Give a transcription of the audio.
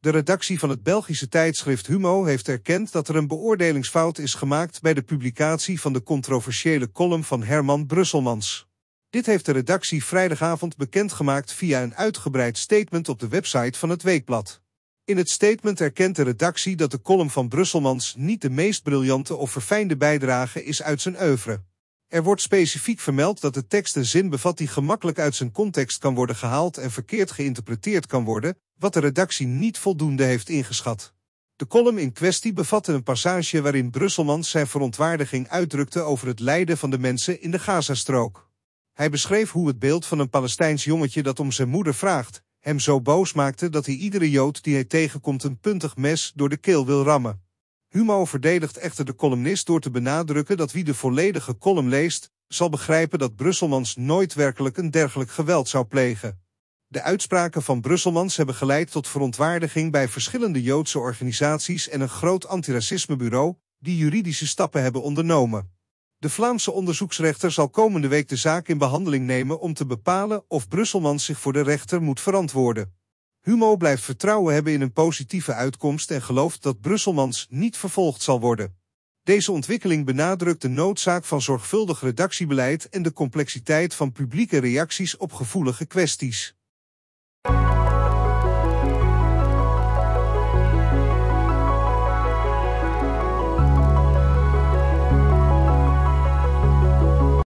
De redactie van het Belgische tijdschrift Humo heeft erkend dat er een beoordelingsfout is gemaakt bij de publicatie van de controversiële column van Herman Brusselmans. Dit heeft de redactie vrijdagavond bekendgemaakt via een uitgebreid statement op de website van het weekblad. In het statement erkent de redactie dat de column van Brusselmans niet de meest briljante of verfijnde bijdrage is uit zijn oeuvre. Er wordt specifiek vermeld dat de tekst een zin bevat die gemakkelijk uit zijn context kan worden gehaald en verkeerd geïnterpreteerd kan worden, wat de redactie niet voldoende heeft ingeschat. De column in kwestie bevatte een passage waarin Brusselmans zijn verontwaardiging uitdrukte over het lijden van de mensen in de Gazastrook. Hij beschreef hoe het beeld van een Palestijns jongetje dat om zijn moeder vraagt, hem zo boos maakte dat hij iedere Jood die hij tegenkomt een puntig mes door de keel wil rammen. Humo verdedigt echter de columnist door te benadrukken dat wie de volledige column leest, zal begrijpen dat Brusselmans nooit werkelijk een dergelijk geweld zou plegen. De uitspraken van Brusselmans hebben geleid tot verontwaardiging bij verschillende Joodse organisaties en een groot antiracismebureau, die juridische stappen hebben ondernomen. De Vlaamse onderzoeksrechter zal komende week de zaak in behandeling nemen om te bepalen of Brusselmans zich voor de rechter moet verantwoorden. Humo blijft vertrouwen hebben in een positieve uitkomst en gelooft dat Brusselmans niet vervolgd zal worden. Deze ontwikkeling benadrukt de noodzaak van zorgvuldig redactiebeleid en de complexiteit van publieke reacties op gevoelige kwesties.